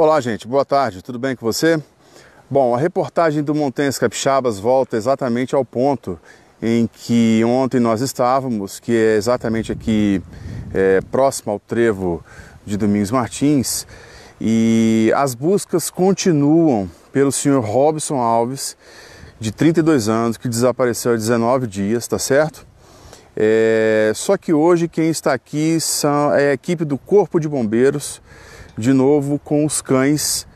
Olá, gente. Boa tarde. Tudo bem com você? Bom, a reportagem do Montanhas Capixabas volta exatamente ao ponto em que ontem nós estávamos, que é exatamente aqui é, próximo ao trevo de Domingos Martins. E as buscas continuam pelo senhor Robson Alves, de 32 anos, que desapareceu há 19 dias, tá certo? É, só que hoje quem está aqui são, é a equipe do Corpo de Bombeiros de novo com os cães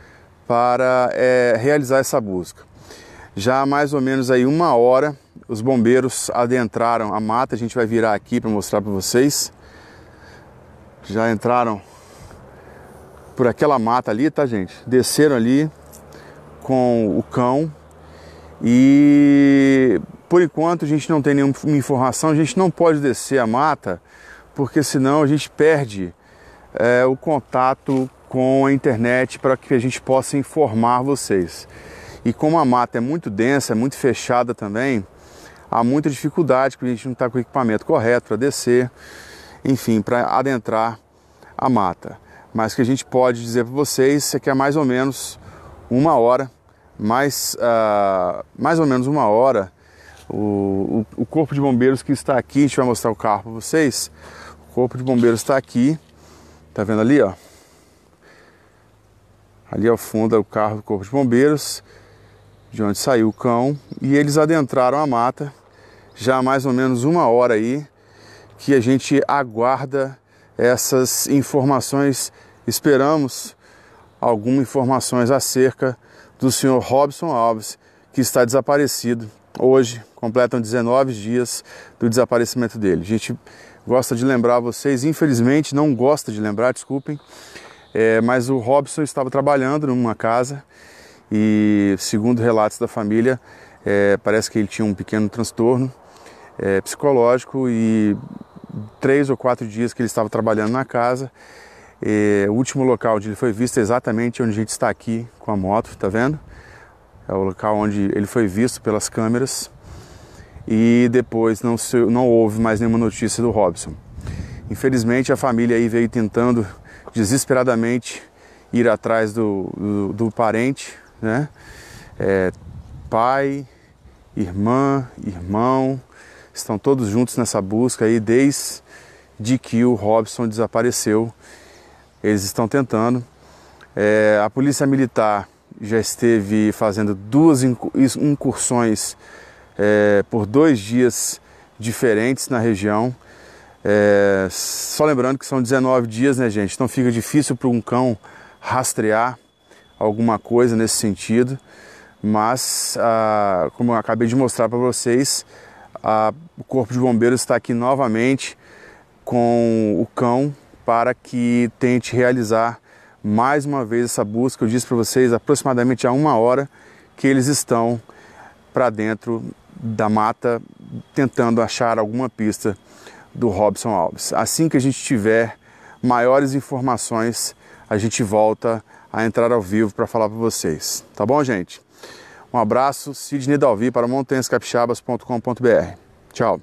para é, realizar essa busca. Já há mais ou menos aí uma hora, os bombeiros adentraram a mata. A gente vai virar aqui para mostrar para vocês. Já entraram por aquela mata ali, tá, gente? Desceram ali com o cão e por enquanto a gente não tem nenhuma informação. A gente não pode descer a mata porque senão a gente perde é, o contato com a internet para que a gente possa informar vocês. E como a mata é muito densa, é muito fechada também, há muita dificuldade porque a gente não está com o equipamento correto para descer, enfim, para adentrar a mata. Mas o que a gente pode dizer para vocês é que é mais ou menos uma hora, mais, uh, mais ou menos uma hora, o, o, o Corpo de Bombeiros que está aqui, a gente vai mostrar o carro para vocês, o Corpo de Bombeiros está aqui Tá vendo ali, ó? Ali ao fundo é o carro do Corpo de Bombeiros, de onde saiu o cão, e eles adentraram a mata já há mais ou menos uma hora aí que a gente aguarda essas informações. Esperamos algumas informações acerca do senhor Robson Alves, que está desaparecido. Hoje completam 19 dias do desaparecimento dele. A gente gosta de lembrar vocês, infelizmente não gosta de lembrar, desculpem, é, mas o Robson estava trabalhando numa casa e, segundo relatos da família, é, parece que ele tinha um pequeno transtorno é, psicológico e três ou quatro dias que ele estava trabalhando na casa. É, o último local onde ele foi visto é exatamente onde a gente está aqui com a moto, tá vendo? É o local onde ele foi visto pelas câmeras e depois não, se, não houve mais nenhuma notícia do Robson. Infelizmente, a família aí veio tentando desesperadamente ir atrás do, do, do parente, né? É, pai, irmã, irmão, estão todos juntos nessa busca aí desde que o Robson desapareceu. Eles estão tentando. É, a polícia militar já esteve fazendo duas incursões é, por dois dias diferentes na região. É, só lembrando que são 19 dias, né, gente? Então fica difícil para um cão rastrear alguma coisa nesse sentido. Mas, ah, como eu acabei de mostrar para vocês, ah, o Corpo de Bombeiros está aqui novamente com o cão para que tente realizar mais uma vez essa busca. Eu disse para vocês aproximadamente há uma hora que eles estão para dentro da mata tentando achar alguma pista do Robson Alves. Assim que a gente tiver maiores informações, a gente volta a entrar ao vivo para falar para vocês. Tá bom, gente? Um abraço, Sidney Dalvi para montanhascapixabas.com.br. Tchau.